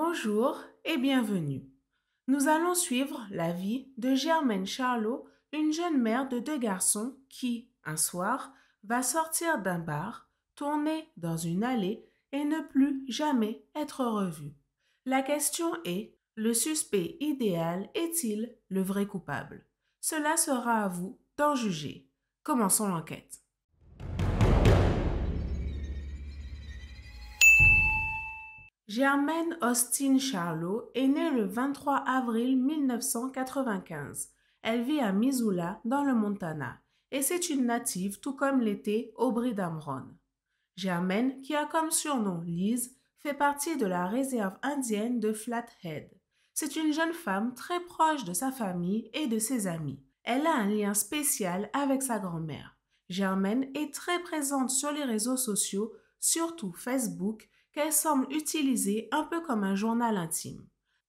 Bonjour et bienvenue. Nous allons suivre la vie de Germaine Charlot, une jeune mère de deux garçons qui, un soir, va sortir d'un bar, tourner dans une allée et ne plus jamais être revue. La question est, le suspect idéal est-il le vrai coupable Cela sera à vous d'en juger. Commençons l'enquête. Germaine Austin Charlot est née le 23 avril 1995. Elle vit à Missoula, dans le Montana, et c'est une native, tout comme l'était Aubry Damron. Germaine, qui a comme surnom Lise, fait partie de la réserve indienne de Flathead. C'est une jeune femme très proche de sa famille et de ses amis. Elle a un lien spécial avec sa grand-mère. Germaine est très présente sur les réseaux sociaux, surtout Facebook, qu'elle semble utiliser un peu comme un journal intime.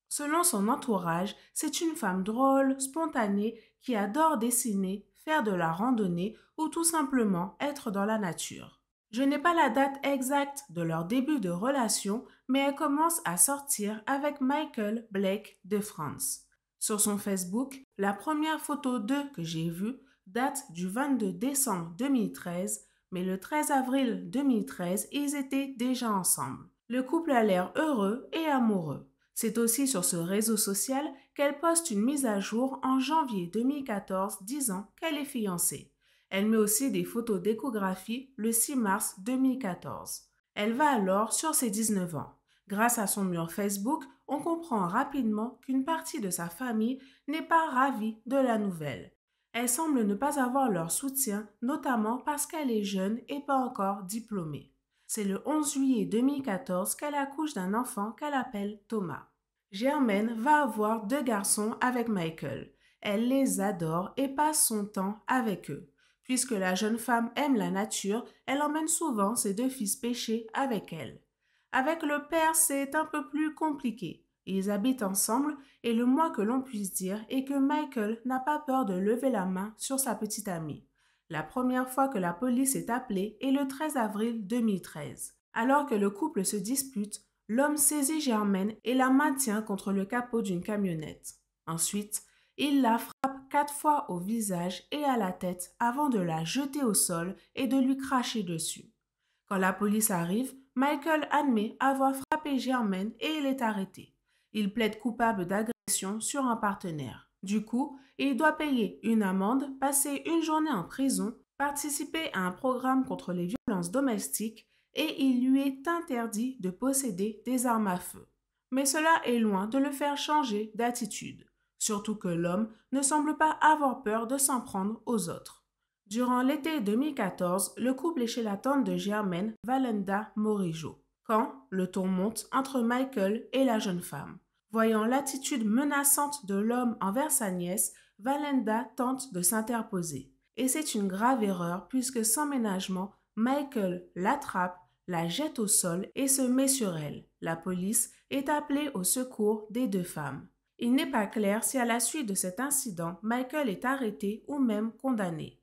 Selon son entourage, c'est une femme drôle, spontanée, qui adore dessiner, faire de la randonnée ou tout simplement être dans la nature. Je n'ai pas la date exacte de leur début de relation, mais elle commence à sortir avec Michael Blake de France. Sur son Facebook, la première photo d'eux que j'ai vue date du 22 décembre 2013 mais le 13 avril 2013, ils étaient déjà ensemble. Le couple a l'air heureux et amoureux. C'est aussi sur ce réseau social qu'elle poste une mise à jour en janvier 2014 disant qu'elle est fiancée. Elle met aussi des photos d'échographie le 6 mars 2014. Elle va alors sur ses 19 ans. Grâce à son mur Facebook, on comprend rapidement qu'une partie de sa famille n'est pas ravie de la nouvelle. Elle semble ne pas avoir leur soutien, notamment parce qu'elle est jeune et pas encore diplômée. C'est le 11 juillet 2014 qu'elle accouche d'un enfant qu'elle appelle Thomas. Germaine va avoir deux garçons avec Michael. Elle les adore et passe son temps avec eux. Puisque la jeune femme aime la nature, elle emmène souvent ses deux fils pêcher avec elle. Avec le père, c'est un peu plus compliqué. Ils habitent ensemble et le moins que l'on puisse dire est que Michael n'a pas peur de lever la main sur sa petite amie. La première fois que la police est appelée est le 13 avril 2013. Alors que le couple se dispute, l'homme saisit Germaine et la maintient contre le capot d'une camionnette. Ensuite, il la frappe quatre fois au visage et à la tête avant de la jeter au sol et de lui cracher dessus. Quand la police arrive, Michael admet avoir frappé Germaine et il est arrêté. Il plaide coupable d'agression sur un partenaire. Du coup, il doit payer une amende, passer une journée en prison, participer à un programme contre les violences domestiques et il lui est interdit de posséder des armes à feu. Mais cela est loin de le faire changer d'attitude, surtout que l'homme ne semble pas avoir peur de s'en prendre aux autres. Durant l'été 2014, le couple est chez la tante de Germaine, Valenda Morijo quand le ton monte entre Michael et la jeune femme. Voyant l'attitude menaçante de l'homme envers sa nièce, Valenda tente de s'interposer. Et c'est une grave erreur puisque sans ménagement, Michael l'attrape, la jette au sol et se met sur elle. La police est appelée au secours des deux femmes. Il n'est pas clair si à la suite de cet incident, Michael est arrêté ou même condamné.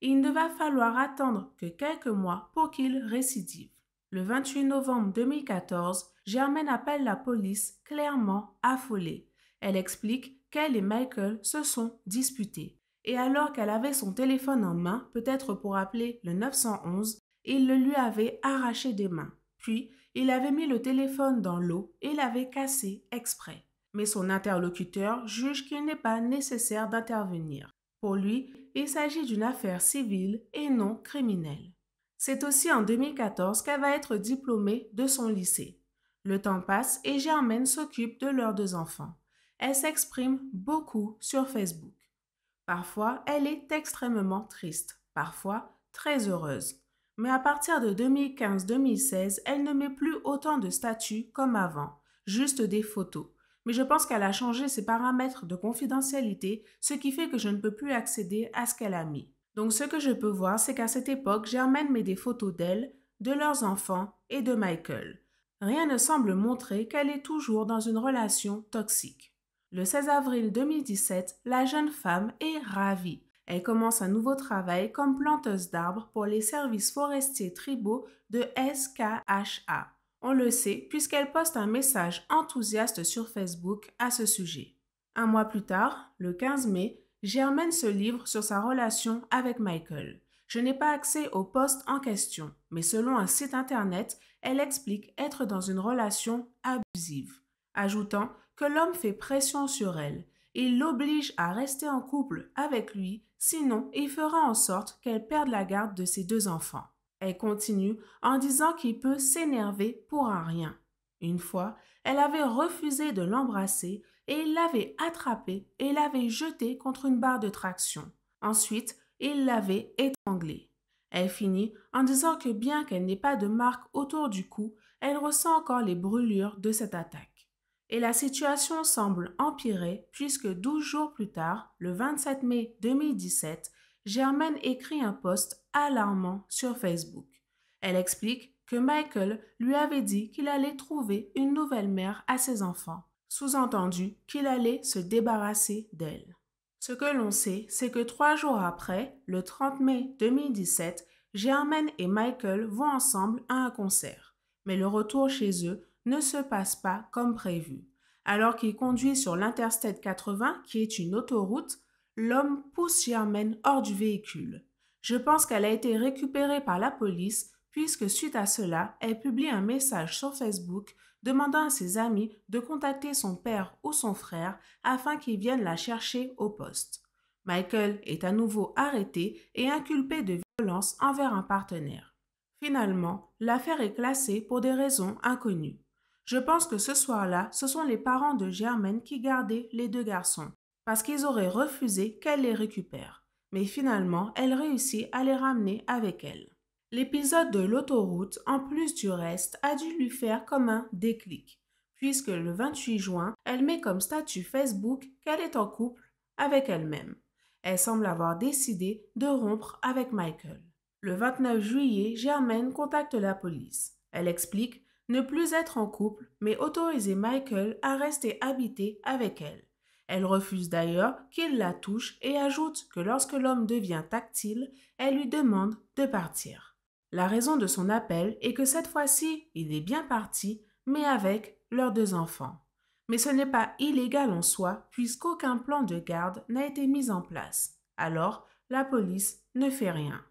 Il ne va falloir attendre que quelques mois pour qu'il récidive. Le 28 novembre 2014, Germaine appelle la police, clairement affolée. Elle explique qu'elle et Michael se sont disputés. Et alors qu'elle avait son téléphone en main, peut-être pour appeler le 911, il le lui avait arraché des mains. Puis, il avait mis le téléphone dans l'eau et l'avait cassé exprès. Mais son interlocuteur juge qu'il n'est pas nécessaire d'intervenir. Pour lui, il s'agit d'une affaire civile et non criminelle. C'est aussi en 2014 qu'elle va être diplômée de son lycée. Le temps passe et Germaine s'occupe de leurs deux enfants. Elle s'exprime beaucoup sur Facebook. Parfois, elle est extrêmement triste, parfois très heureuse. Mais à partir de 2015-2016, elle ne met plus autant de statuts comme avant, juste des photos. Mais je pense qu'elle a changé ses paramètres de confidentialité, ce qui fait que je ne peux plus accéder à ce qu'elle a mis. Donc ce que je peux voir, c'est qu'à cette époque, Germaine met des photos d'elle, de leurs enfants et de Michael. Rien ne semble montrer qu'elle est toujours dans une relation toxique. Le 16 avril 2017, la jeune femme est ravie. Elle commence un nouveau travail comme planteuse d'arbres pour les services forestiers tribaux de SKHA. On le sait puisqu'elle poste un message enthousiaste sur Facebook à ce sujet. Un mois plus tard, le 15 mai, Germaine se livre sur sa relation avec Michael. Je n'ai pas accès au poste en question, mais selon un site internet, elle explique être dans une relation abusive, ajoutant que l'homme fait pression sur elle et l'oblige à rester en couple avec lui, sinon il fera en sorte qu'elle perde la garde de ses deux enfants. Elle continue en disant qu'il peut s'énerver pour un rien. Une fois, elle avait refusé de l'embrasser et il l'avait attrapée et l'avait jetée contre une barre de traction. Ensuite, il l'avait étranglée. Elle finit en disant que bien qu'elle n'ait pas de marque autour du cou, elle ressent encore les brûlures de cette attaque. Et la situation semble empirer puisque 12 jours plus tard, le 27 mai 2017, Germaine écrit un post alarmant sur Facebook. Elle explique que Michael lui avait dit qu'il allait trouver une nouvelle mère à ses enfants sous-entendu qu'il allait se débarrasser d'elle. Ce que l'on sait, c'est que trois jours après, le 30 mai 2017, Germaine et Michael vont ensemble à un concert, mais le retour chez eux ne se passe pas comme prévu. Alors qu'il conduit sur l'Interstate 80, qui est une autoroute, l'homme pousse Germaine hors du véhicule. Je pense qu'elle a été récupérée par la police, puisque suite à cela, elle publie un message sur Facebook demandant à ses amis de contacter son père ou son frère afin qu'ils viennent la chercher au poste. Michael est à nouveau arrêté et inculpé de violence envers un partenaire. Finalement, l'affaire est classée pour des raisons inconnues. Je pense que ce soir-là, ce sont les parents de Germaine qui gardaient les deux garçons, parce qu'ils auraient refusé qu'elle les récupère. Mais finalement, elle réussit à les ramener avec elle. L'épisode de l'autoroute, en plus du reste, a dû lui faire comme un déclic, puisque le 28 juin, elle met comme statut Facebook qu'elle est en couple avec elle-même. Elle semble avoir décidé de rompre avec Michael. Le 29 juillet, Germaine contacte la police. Elle explique ne plus être en couple, mais autoriser Michael à rester habité avec elle. Elle refuse d'ailleurs qu'il la touche et ajoute que lorsque l'homme devient tactile, elle lui demande de partir. La raison de son appel est que cette fois-ci, il est bien parti, mais avec leurs deux enfants. Mais ce n'est pas illégal en soi, puisqu'aucun plan de garde n'a été mis en place. Alors, la police ne fait rien.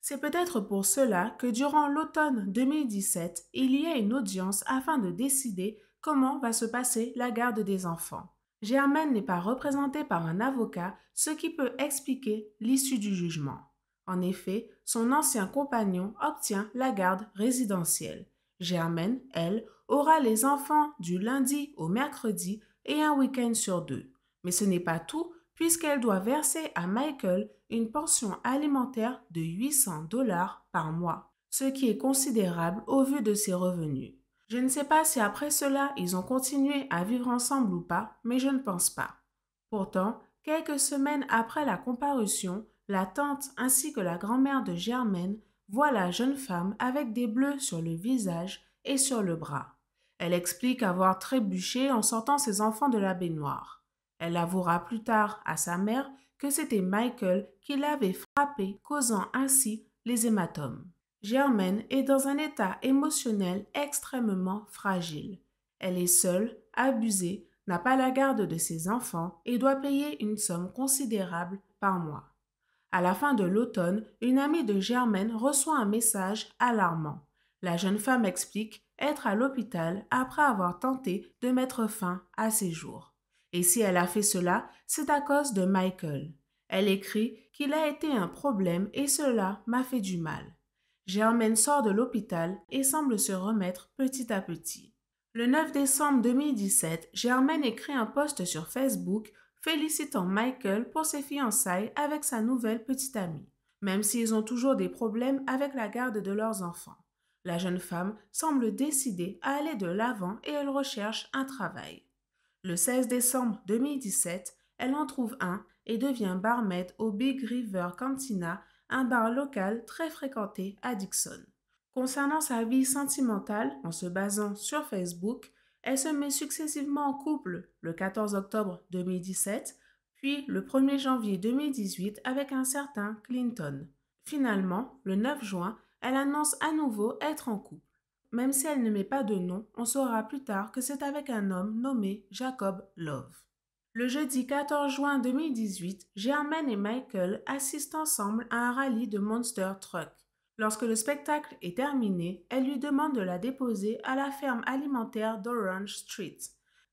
C'est peut-être pour cela que durant l'automne 2017, il y a une audience afin de décider comment va se passer la garde des enfants. Germaine n'est pas représentée par un avocat, ce qui peut expliquer l'issue du jugement. En effet, son ancien compagnon obtient la garde résidentielle. Germaine, elle, aura les enfants du lundi au mercredi et un week-end sur deux. Mais ce n'est pas tout, puisqu'elle doit verser à Michael une pension alimentaire de 800 dollars par mois, ce qui est considérable au vu de ses revenus. Je ne sais pas si après cela ils ont continué à vivre ensemble ou pas, mais je ne pense pas. Pourtant, quelques semaines après la comparution, la tante ainsi que la grand-mère de Germaine voient la jeune femme avec des bleus sur le visage et sur le bras. Elle explique avoir trébuché en sortant ses enfants de la baignoire. Elle avouera plus tard à sa mère que c'était Michael qui l'avait frappée, causant ainsi les hématomes. Germaine est dans un état émotionnel extrêmement fragile. Elle est seule, abusée, n'a pas la garde de ses enfants et doit payer une somme considérable par mois. À la fin de l'automne, une amie de Germaine reçoit un message alarmant. La jeune femme explique être à l'hôpital après avoir tenté de mettre fin à ses jours. Et si elle a fait cela, c'est à cause de Michael. Elle écrit qu'il a été un problème et cela m'a fait du mal. Germaine sort de l'hôpital et semble se remettre petit à petit. Le 9 décembre 2017, Germaine écrit un post sur Facebook félicitant Michael pour ses fiançailles avec sa nouvelle petite amie, même s'ils ont toujours des problèmes avec la garde de leurs enfants. La jeune femme semble décidée à aller de l'avant et elle recherche un travail. Le 16 décembre 2017, elle en trouve un et devient barmaid au Big River Cantina, un bar local très fréquenté à Dixon. Concernant sa vie sentimentale, en se basant sur Facebook, elle se met successivement en couple le 14 octobre 2017, puis le 1er janvier 2018 avec un certain Clinton. Finalement, le 9 juin, elle annonce à nouveau être en couple. Même si elle ne met pas de nom, on saura plus tard que c'est avec un homme nommé Jacob Love. Le jeudi 14 juin 2018, Germaine et Michael assistent ensemble à un rallye de Monster Truck. Lorsque le spectacle est terminé, elle lui demande de la déposer à la ferme alimentaire d'Orange Street.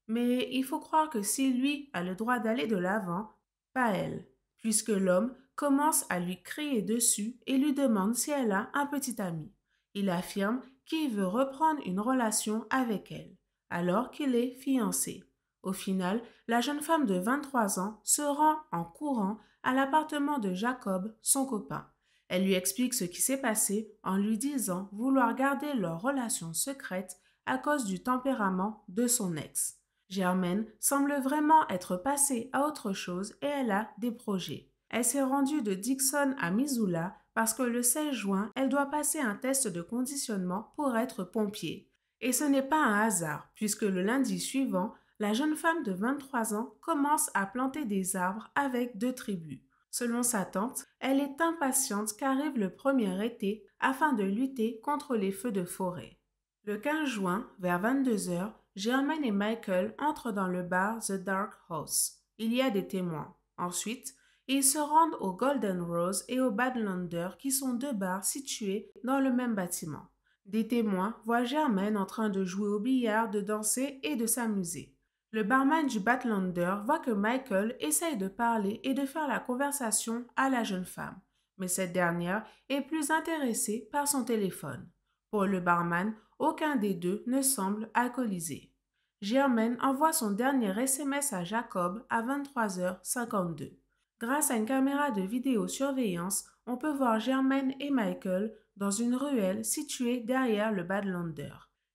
Mais il faut croire que si lui a le droit d'aller de l'avant, pas elle, puisque l'homme commence à lui crier dessus et lui demande si elle a un petit ami. Il affirme qu'il veut reprendre une relation avec elle, alors qu'il est fiancé. Au final, la jeune femme de 23 ans se rend en courant à l'appartement de Jacob, son copain. Elle lui explique ce qui s'est passé en lui disant vouloir garder leur relation secrète à cause du tempérament de son ex. Germaine semble vraiment être passée à autre chose et elle a des projets. Elle s'est rendue de Dixon à Missoula parce que le 16 juin, elle doit passer un test de conditionnement pour être pompier. Et ce n'est pas un hasard, puisque le lundi suivant, la jeune femme de 23 ans commence à planter des arbres avec deux tribus. Selon sa tante, elle est impatiente qu'arrive le premier été afin de lutter contre les feux de forêt. Le 15 juin, vers 22 h Germaine et Michael entrent dans le bar The Dark House. Il y a des témoins. Ensuite, ils se rendent au Golden Rose et au Badlander qui sont deux bars situés dans le même bâtiment. Des témoins voient Germaine en train de jouer au billard, de danser et de s'amuser. Le barman du Badlander voit que Michael essaye de parler et de faire la conversation à la jeune femme, mais cette dernière est plus intéressée par son téléphone. Pour le barman, aucun des deux ne semble alcoolisé. Germaine envoie son dernier SMS à Jacob à 23h52. Grâce à une caméra de vidéosurveillance, on peut voir Germaine et Michael dans une ruelle située derrière le Badlander.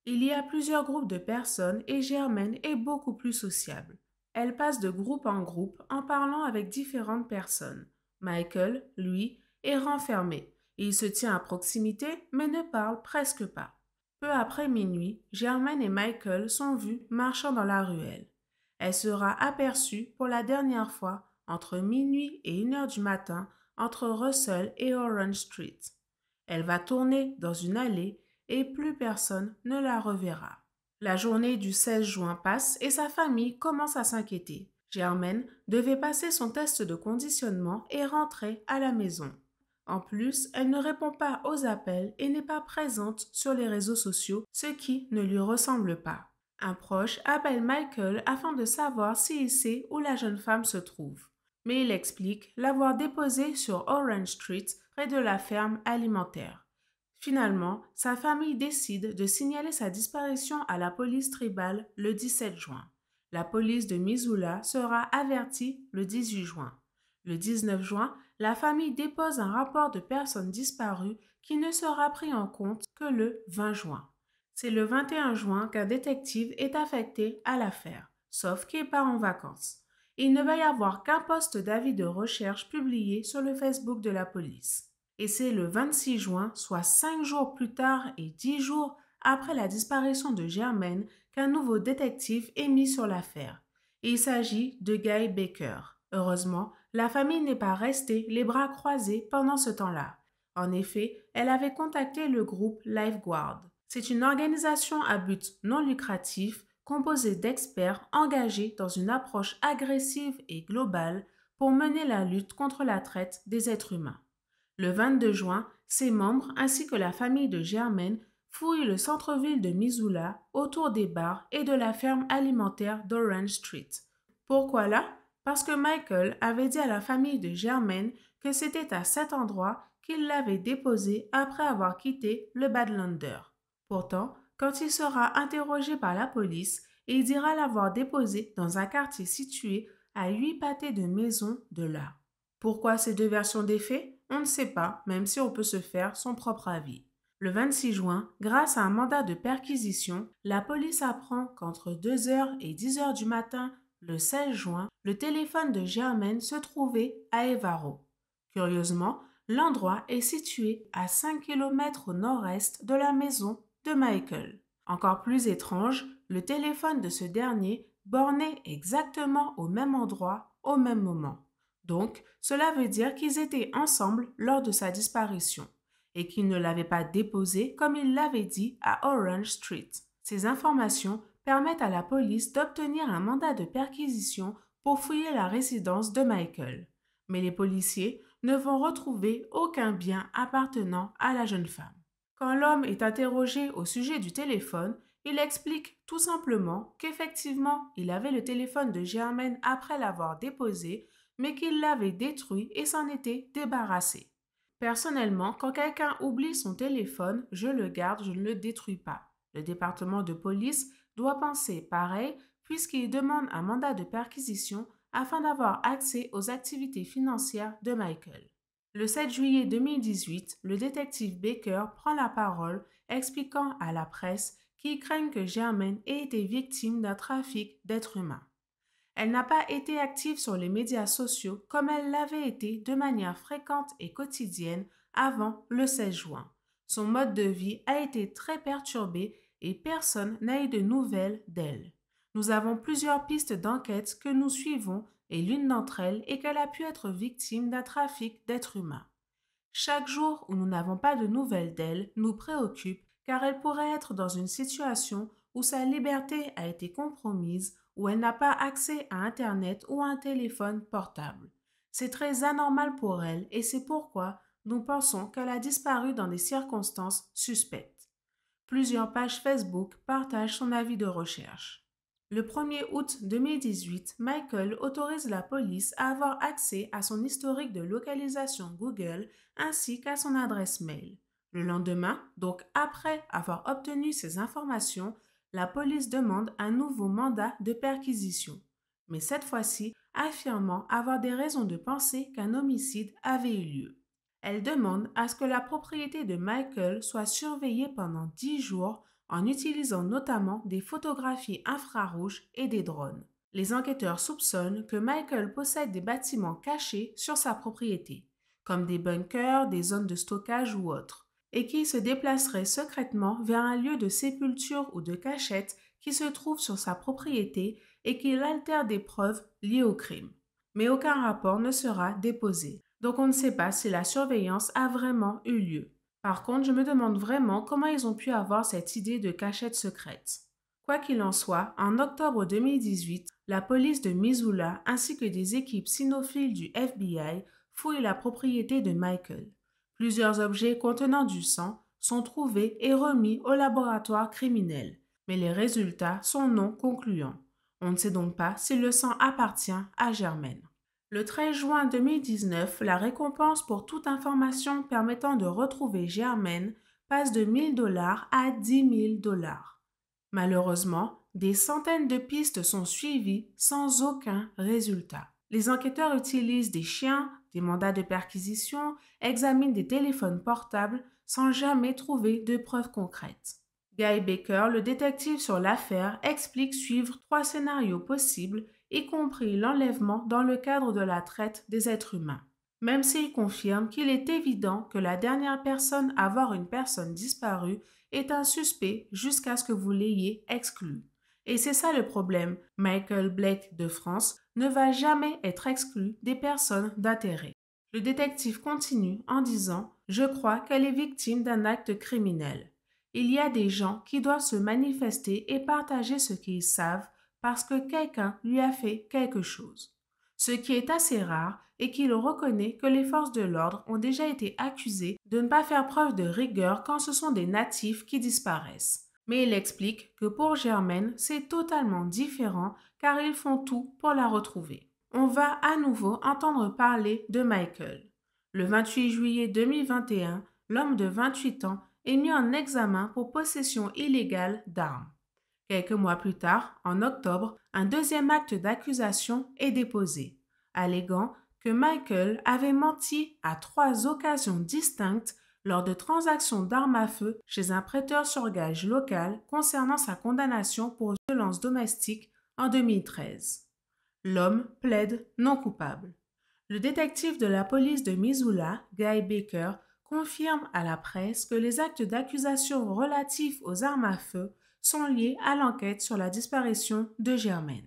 Il y a plusieurs groupes de personnes et Germaine est beaucoup plus sociable. Elle passe de groupe en groupe en parlant avec différentes personnes. Michael, lui, est renfermé. Il se tient à proximité mais ne parle presque pas. Peu après minuit, Germaine et Michael sont vus marchant dans la ruelle. Elle sera aperçue pour la dernière fois entre minuit et une heure du matin entre Russell et Orange Street. Elle va tourner dans une allée et plus personne ne la reverra. La journée du 16 juin passe et sa famille commence à s'inquiéter. Germaine devait passer son test de conditionnement et rentrer à la maison. En plus, elle ne répond pas aux appels et n'est pas présente sur les réseaux sociaux, ce qui ne lui ressemble pas. Un proche appelle Michael afin de savoir s'il si sait où la jeune femme se trouve. Mais il explique l'avoir déposée sur Orange Street, près de la ferme alimentaire. Finalement, sa famille décide de signaler sa disparition à la police tribale le 17 juin. La police de Missoula sera avertie le 18 juin. Le 19 juin, la famille dépose un rapport de personnes disparues qui ne sera pris en compte que le 20 juin. C'est le 21 juin qu'un détective est affecté à l'affaire, sauf qu'il part en vacances. Il ne va y avoir qu'un poste d'avis de recherche publié sur le Facebook de la police et c'est le 26 juin, soit cinq jours plus tard et dix jours après la disparition de Germaine, qu'un nouveau détective est mis sur l'affaire. Il s'agit de Guy Baker. Heureusement, la famille n'est pas restée les bras croisés pendant ce temps-là. En effet, elle avait contacté le groupe Lifeguard. C'est une organisation à but non lucratif composée d'experts engagés dans une approche agressive et globale pour mener la lutte contre la traite des êtres humains. Le 22 juin, ses membres ainsi que la famille de Germaine fouillent le centre-ville de Missoula autour des bars et de la ferme alimentaire d'Orange Street. Pourquoi là Parce que Michael avait dit à la famille de Germaine que c'était à cet endroit qu'il l'avait déposé après avoir quitté le Badlander. Pourtant, quand il sera interrogé par la police, il dira l'avoir déposé dans un quartier situé à huit pâtés de maisons de là. Pourquoi ces deux versions des faits on ne sait pas, même si on peut se faire son propre avis. Le 26 juin, grâce à un mandat de perquisition, la police apprend qu'entre 2h et 10h du matin, le 16 juin, le téléphone de Germaine se trouvait à Evaro. Curieusement, l'endroit est situé à 5 km au nord-est de la maison de Michael. Encore plus étrange, le téléphone de ce dernier bornait exactement au même endroit au même moment. Donc, cela veut dire qu'ils étaient ensemble lors de sa disparition et qu'ils ne l'avaient pas déposé comme il l'avait dit à Orange Street. Ces informations permettent à la police d'obtenir un mandat de perquisition pour fouiller la résidence de Michael. Mais les policiers ne vont retrouver aucun bien appartenant à la jeune femme. Quand l'homme est interrogé au sujet du téléphone, il explique tout simplement qu'effectivement il avait le téléphone de Germaine après l'avoir déposé, mais qu'il l'avait détruit et s'en était débarrassé. Personnellement, quand quelqu'un oublie son téléphone, je le garde, je ne le détruis pas. Le département de police doit penser pareil puisqu'il demande un mandat de perquisition afin d'avoir accès aux activités financières de Michael. Le 7 juillet 2018, le détective Baker prend la parole expliquant à la presse qu'il craint que Germaine ait été victime d'un trafic d'êtres humains. Elle n'a pas été active sur les médias sociaux comme elle l'avait été de manière fréquente et quotidienne avant le 16 juin. Son mode de vie a été très perturbé et personne n'a eu de nouvelles d'elle. Nous avons plusieurs pistes d'enquête que nous suivons et l'une d'entre elles est qu'elle a pu être victime d'un trafic d'êtres humains. Chaque jour où nous n'avons pas de nouvelles d'elle nous préoccupe car elle pourrait être dans une situation où sa liberté a été compromise ou elle n'a pas accès à Internet ou à un téléphone portable. C'est très anormal pour elle et c'est pourquoi nous pensons qu'elle a disparu dans des circonstances suspectes. Plusieurs pages Facebook partagent son avis de recherche. Le 1er août 2018, Michael autorise la police à avoir accès à son historique de localisation Google ainsi qu'à son adresse mail. Le lendemain, donc après avoir obtenu ces informations, la police demande un nouveau mandat de perquisition, mais cette fois-ci affirmant avoir des raisons de penser qu'un homicide avait eu lieu. Elle demande à ce que la propriété de Michael soit surveillée pendant dix jours en utilisant notamment des photographies infrarouges et des drones. Les enquêteurs soupçonnent que Michael possède des bâtiments cachés sur sa propriété, comme des bunkers, des zones de stockage ou autres et qui se déplacerait secrètement vers un lieu de sépulture ou de cachette qui se trouve sur sa propriété et qu'il altère des preuves liées au crime. Mais aucun rapport ne sera déposé. Donc on ne sait pas si la surveillance a vraiment eu lieu. Par contre, je me demande vraiment comment ils ont pu avoir cette idée de cachette secrète. Quoi qu'il en soit, en octobre 2018, la police de Missoula ainsi que des équipes sinophiles du FBI fouillent la propriété de Michael. Plusieurs objets contenant du sang sont trouvés et remis au laboratoire criminel, mais les résultats sont non concluants. On ne sait donc pas si le sang appartient à Germaine. Le 13 juin 2019, la récompense pour toute information permettant de retrouver Germaine passe de 1000 dollars à 10 000 dollars. Malheureusement, des centaines de pistes sont suivies sans aucun résultat. Les enquêteurs utilisent des chiens, des mandats de perquisition, examine des téléphones portables sans jamais trouver de preuves concrètes. Guy Baker, le détective sur l'affaire, explique suivre trois scénarios possibles, y compris l'enlèvement dans le cadre de la traite des êtres humains. Même s'il confirme qu'il est évident que la dernière personne à voir une personne disparue est un suspect jusqu'à ce que vous l'ayez exclu. Et c'est ça le problème. Michael Blake de France ne va jamais être exclu des personnes d'intérêt. Le détective continue en disant Je crois qu'elle est victime d'un acte criminel. Il y a des gens qui doivent se manifester et partager ce qu'ils savent parce que quelqu'un lui a fait quelque chose. Ce qui est assez rare et qu'il reconnaît que les forces de l'ordre ont déjà été accusées de ne pas faire preuve de rigueur quand ce sont des natifs qui disparaissent. Mais il explique que pour Germaine, c'est totalement différent car ils font tout pour la retrouver. On va à nouveau entendre parler de Michael. Le 28 juillet 2021, l'homme de 28 ans est mis en examen pour possession illégale d'armes. Quelques mois plus tard, en octobre, un deuxième acte d'accusation est déposé, alléguant que Michael avait menti à trois occasions distinctes lors de transactions d'armes à feu chez un prêteur sur gage local concernant sa condamnation pour violence domestique en 2013. L'homme plaide non coupable. Le détective de la police de Missoula, Guy Baker, confirme à la presse que les actes d'accusation relatifs aux armes à feu sont liés à l'enquête sur la disparition de Germaine.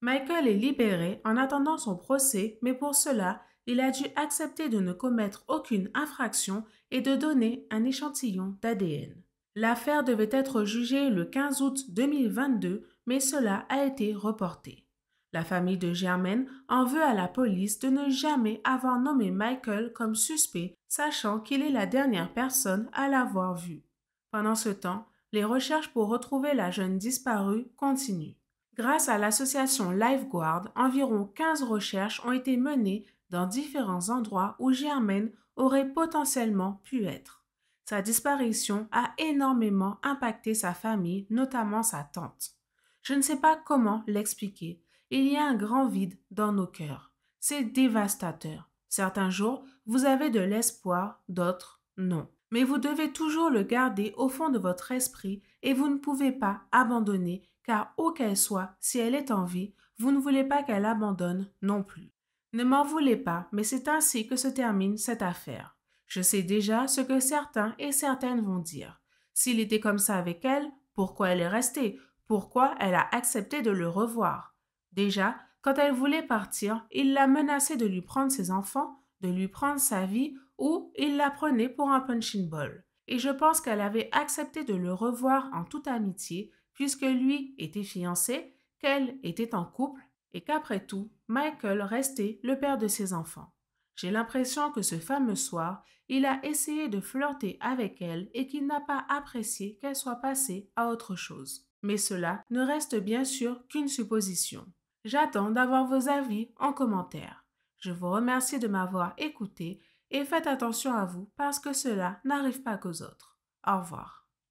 Michael est libéré en attendant son procès, mais pour cela, il a dû accepter de ne commettre aucune infraction et de donner un échantillon d'ADN. L'affaire devait être jugée le 15 août 2022, mais cela a été reporté. La famille de Germaine en veut à la police de ne jamais avoir nommé Michael comme suspect, sachant qu'il est la dernière personne à l'avoir vu. Pendant ce temps, les recherches pour retrouver la jeune disparue continuent. Grâce à l'association LifeGuard, environ 15 recherches ont été menées dans différents endroits où Germaine aurait potentiellement pu être. Sa disparition a énormément impacté sa famille, notamment sa tante. Je ne sais pas comment l'expliquer. Il y a un grand vide dans nos cœurs. C'est dévastateur. Certains jours, vous avez de l'espoir, d'autres, non. Mais vous devez toujours le garder au fond de votre esprit et vous ne pouvez pas abandonner car où qu'elle soit, si elle est en vie, vous ne voulez pas qu'elle abandonne non plus. Ne m'en voulez pas, mais c'est ainsi que se termine cette affaire. Je sais déjà ce que certains et certaines vont dire. S'il était comme ça avec elle, pourquoi elle est restée Pourquoi elle a accepté de le revoir Déjà, quand elle voulait partir, il la menaçait de lui prendre ses enfants, de lui prendre sa vie, ou il la prenait pour un punching ball. Et je pense qu'elle avait accepté de le revoir en toute amitié, puisque lui était fiancé, qu'elle était en couple et qu'après tout, Michael restait le père de ses enfants. J'ai l'impression que ce fameux soir, il a essayé de flirter avec elle et qu'il n'a pas apprécié qu'elle soit passée à autre chose. Mais cela ne reste bien sûr qu'une supposition. J'attends d'avoir vos avis en commentaire. Je vous remercie de m'avoir écouté et faites attention à vous parce que cela n'arrive pas qu'aux autres. Au revoir.